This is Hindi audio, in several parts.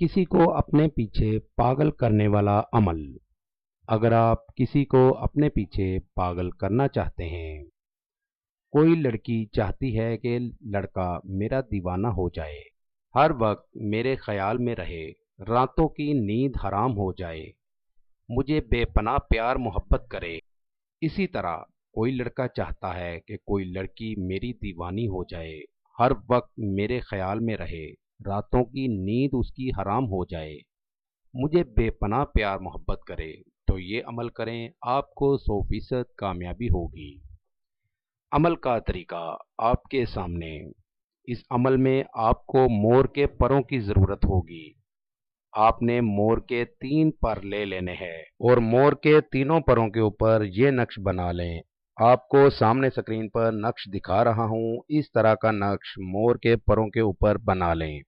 किसी को अपने पीछे पागल करने वाला अमल अगर आप किसी को अपने पीछे पागल करना चाहते हैं कोई लड़की चाहती है कि लड़का मेरा दीवाना हो जाए हर वक्त मेरे ख्याल में रहे रातों की नींद हराम हो जाए मुझे बेपनाह प्यार मोहब्बत करे इसी तरह कोई लड़का चाहता है कि कोई लड़की मेरी दीवानी हो जाए हर वक्त मेरे ख्याल में रहे रातों की नींद उसकी हराम हो जाए मुझे बेपना प्यार मोहब्बत करे तो ये अमल करें आपको सौ फीसद कामयाबी होगी अमल का तरीका आपके सामने इस अमल में आपको मोर के परों की ज़रूरत होगी आपने मोर के तीन पर ले लेने हैं और मोर के तीनों परों के ऊपर ये नक्श बना लें आपको सामने स्क्रीन पर नक्श दिखा रहा हूँ इस तरह का नक्श मोर के परों के ऊपर बना लें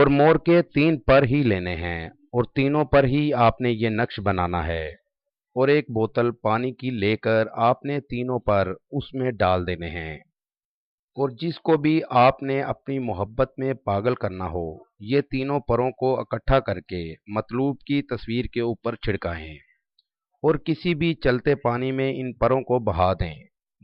और मोर के तीन पर ही लेने हैं और तीनों पर ही आपने ये नक्श बनाना है और एक बोतल पानी की लेकर आपने तीनों पर उसमें डाल देने हैं और जिसको भी आपने अपनी मोहब्बत में पागल करना हो ये तीनों परों को इकट्ठा करके मतलूब की तस्वीर के ऊपर छिड़काएं और किसी भी चलते पानी में इन परों को बहा दें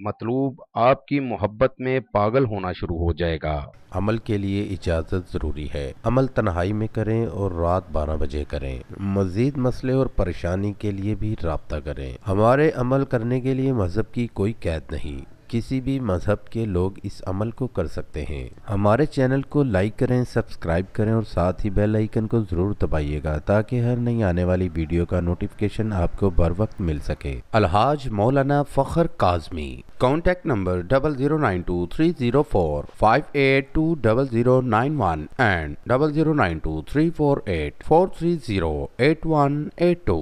मतलूब आपकी मोहब्बत में पागल होना शुरू हो जाएगा अमल के लिए इजाज़त ज़रूरी है अमल तन्हाई में करें और रात बारह बजे करें मज़ीद मसले और परेशानी के लिए भी रबता करें हमारे अमल करने के लिए मज़हब की कोई कैद नहीं किसी भी मज़हब के लोग इस अमल को कर सकते हैं हमारे चैनल को लाइक करें सब्सक्राइब करें और साथ ही बेल आइकन को ज़रूर दबाइएगा ताकि हर नई आने वाली वीडियो का नोटिफिकेशन आपको बर वक्त मिल सके अलहाज मौलाना Fakhar Kazmi contact number double zero nine two three zero four five eight two double zero nine one and double zero nine two three four eight four three zero eight one eight to